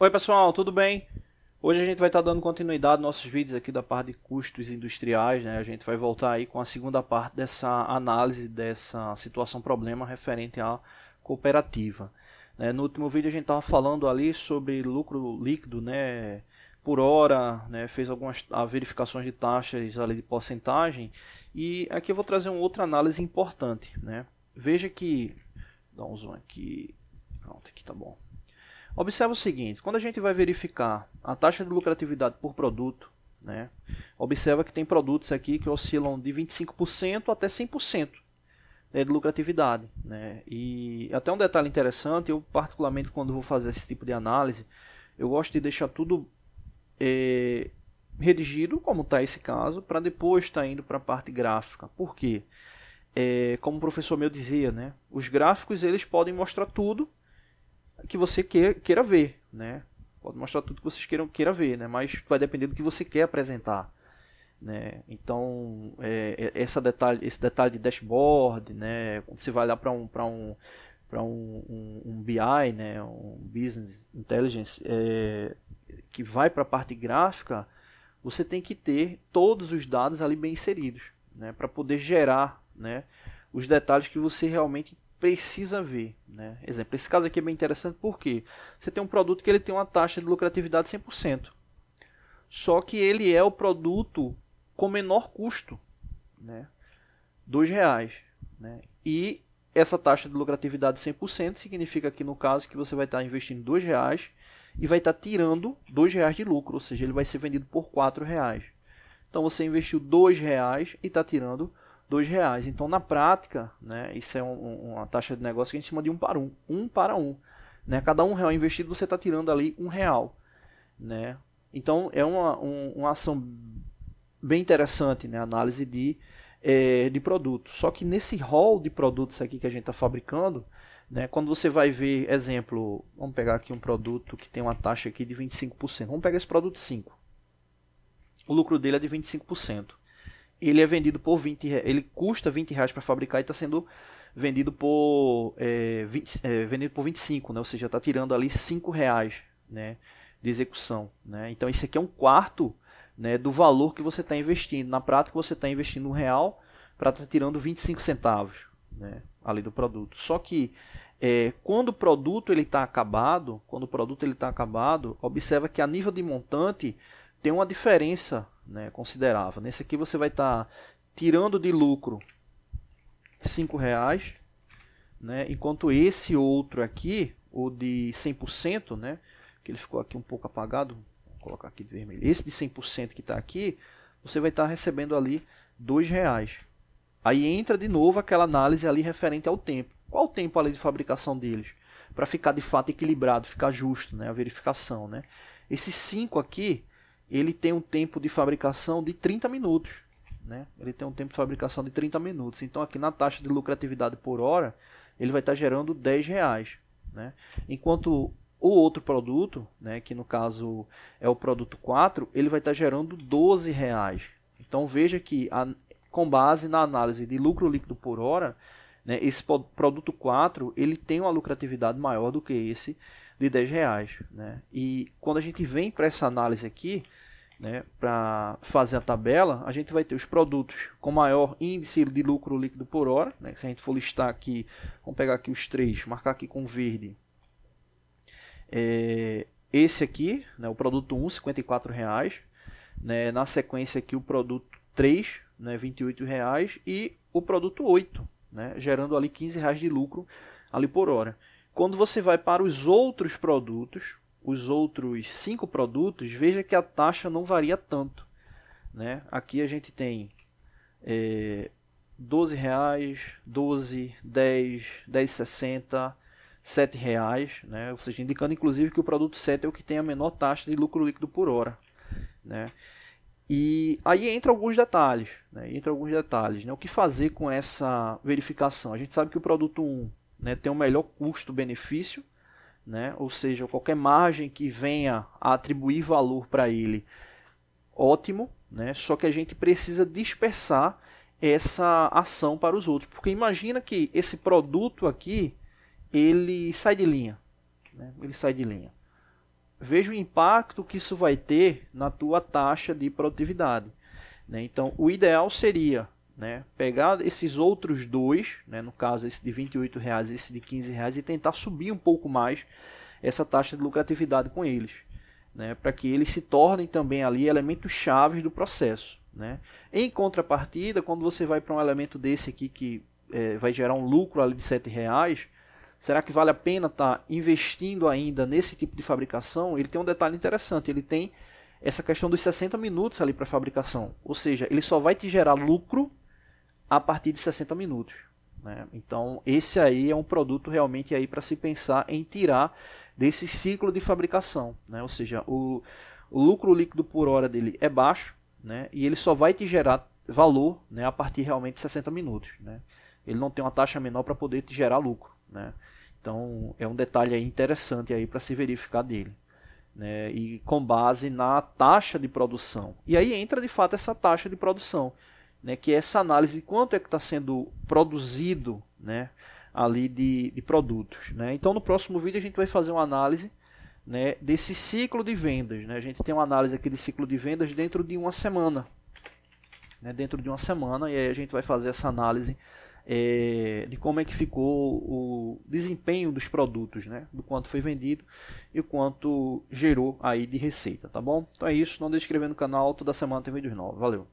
Oi pessoal, tudo bem? Hoje a gente vai estar tá dando continuidade aos nossos vídeos aqui da parte de custos industriais, né? A gente vai voltar aí com a segunda parte dessa análise dessa situação problema referente à cooperativa. Né? No último vídeo a gente estava falando ali sobre lucro líquido, né? Por hora, né? fez algumas ah, verificações de taxas ali de porcentagem e aqui eu vou trazer uma outra análise importante, né? Veja que, dá um zoom aqui, pronto, aqui tá bom. Observa o seguinte, quando a gente vai verificar a taxa de lucratividade por produto, né, observa que tem produtos aqui que oscilam de 25% até 100% né, de lucratividade. Né? E até um detalhe interessante, eu particularmente quando vou fazer esse tipo de análise, eu gosto de deixar tudo é, redigido, como está esse caso, para depois estar tá indo para a parte gráfica. Por quê? É, como o professor meu dizia, né? os gráficos eles podem mostrar tudo, que você queira ver, né? Pode mostrar tudo que vocês queiram queira ver, né? Mas vai depender do que você quer apresentar, né? Então, é, é essa detalhe, esse detalhe de dashboard, né? Quando você vai lá para um para um para um, um, um, BI, né? Um business intelligence é, que vai para a parte gráfica, você tem que ter todos os dados ali bem inseridos, né? Para poder gerar, né? Os detalhes que você realmente precisa ver. Né? Exemplo, esse caso aqui é bem interessante porque você tem um produto que ele tem uma taxa de lucratividade 100%, só que ele é o produto com menor custo, né? dois reais, né? e essa taxa de lucratividade 100% significa que no caso que você vai estar investindo dois reais e vai estar tirando dois reais de lucro, ou seja, ele vai ser vendido por quatro reais. Então você investiu dois reais e está tirando dois reais. Então, na prática, né, isso é um, uma taxa de negócio que a gente chama de um para um, um para um. Né? Cada um real investido você está tirando ali um real, né? Então é uma, um, uma ação bem interessante, né? Análise de é, de produto. Só que nesse rol de produtos aqui que a gente está fabricando, né? Quando você vai ver, exemplo, vamos pegar aqui um produto que tem uma taxa aqui de 25%. Vamos pegar esse produto 5. O lucro dele é de 25% ele é vendido por 20 ele custa 20 reais para fabricar e está sendo vendido por é, 20, é, vendido por 25 né ou seja está tirando ali 5 reais né de execução né então isso aqui é um quarto né do valor que você está investindo na prática você está investindo um real para estar tá tirando 25 centavos né ali do produto só que é, quando o produto ele está acabado quando o produto ele está acabado observa que a nível de montante tem uma diferença né, considerável. Nesse aqui você vai estar tá tirando de lucro R$ reais, né, enquanto esse outro aqui, o de 100%, né, que ele ficou aqui um pouco apagado, vou colocar aqui de vermelho, esse de 100% que está aqui, você vai estar tá recebendo ali R$ reais. Aí entra de novo aquela análise ali referente ao tempo. Qual o tempo ali de fabricação deles? Para ficar de fato equilibrado, ficar justo, né, a verificação. Né? Esse 5 aqui ele tem um tempo de fabricação de 30 minutos. Né? Ele tem um tempo de fabricação de 30 minutos. Então aqui na taxa de lucratividade por hora, ele vai estar tá gerando 10 reais. Né? Enquanto o outro produto, né, que no caso é o produto 4, ele vai estar tá gerando 12 reais. Então veja que a, com base na análise de lucro líquido por hora, né, esse produto 4 ele tem uma lucratividade maior do que esse de 10 reais. Né? E quando a gente vem para essa análise aqui, né, para fazer a tabela, a gente vai ter os produtos com maior índice de lucro líquido por hora. Né, se a gente for listar aqui, vamos pegar aqui os três, marcar aqui com verde. É, esse aqui, né, o produto 1, 54 reais. Né, na sequência aqui o produto 3, né, 28 reais. E o produto 8, né, gerando ali 15 reais de lucro ali por hora. Quando você vai para os outros produtos, os outros cinco produtos, veja que a taxa não varia tanto. Né? Aqui a gente tem é, 12 reais, 12, 10, 7 reais, né? ou seja, indicando inclusive que o produto 7 é o que tem a menor taxa de lucro líquido por hora. Né? E aí entra alguns detalhes, né? entra alguns detalhes, né? o que fazer com essa verificação. A gente sabe que o produto 1 né, o um melhor custo-benefício, né, ou seja, qualquer margem que venha a atribuir valor para ele, ótimo, né, só que a gente precisa dispersar essa ação para os outros, porque imagina que esse produto aqui ele sai de linha, né, ele sai de linha. Veja o impacto que isso vai ter na tua taxa de produtividade. Né? Então, o ideal seria né? Pegar esses outros dois, né? no caso esse de 28 reais, esse de 15 reais e tentar subir um pouco mais essa taxa de lucratividade com eles, né? Para que eles se tornem também ali elementos chaves do processo, né? Em contrapartida, quando você vai para um elemento desse aqui que é, vai gerar um lucro ali de 7 reais, será que vale a pena estar tá investindo ainda nesse tipo de fabricação? Ele tem um detalhe interessante, ele tem essa questão dos 60 minutos ali para fabricação, ou seja, ele só vai te gerar lucro a partir de 60 minutos. Né? Então, esse aí é um produto realmente aí para se pensar em tirar desse ciclo de fabricação. Né? Ou seja, o, o, lucro líquido por hora dele é baixo né? e ele só vai te gerar valor né? a partir realmente de 60 minutos. Né? Ele não tem uma taxa menor para poder te gerar lucro. Né? Então, é um detalhe aí interessante aí para se verificar dele. Né, e com base na taxa de produção. E aí entra de fato essa taxa de produção né, que é essa análise de quanto é que está sendo produzido né, ali de, de produtos. Né? Então no próximo vídeo a gente vai fazer uma análise né, desse ciclo de vendas. Né? A gente tem uma análise aqui de ciclo de vendas dentro de uma semana. Né? Dentro de uma semana, e aí a gente vai fazer essa análise é, de como é que ficou o desempenho dos produtos, né? do quanto foi vendido e o quanto gerou aí de receita, tá bom? Então é isso, não deixe de inscrever no canal, toda semana tem vídeos novos, valeu!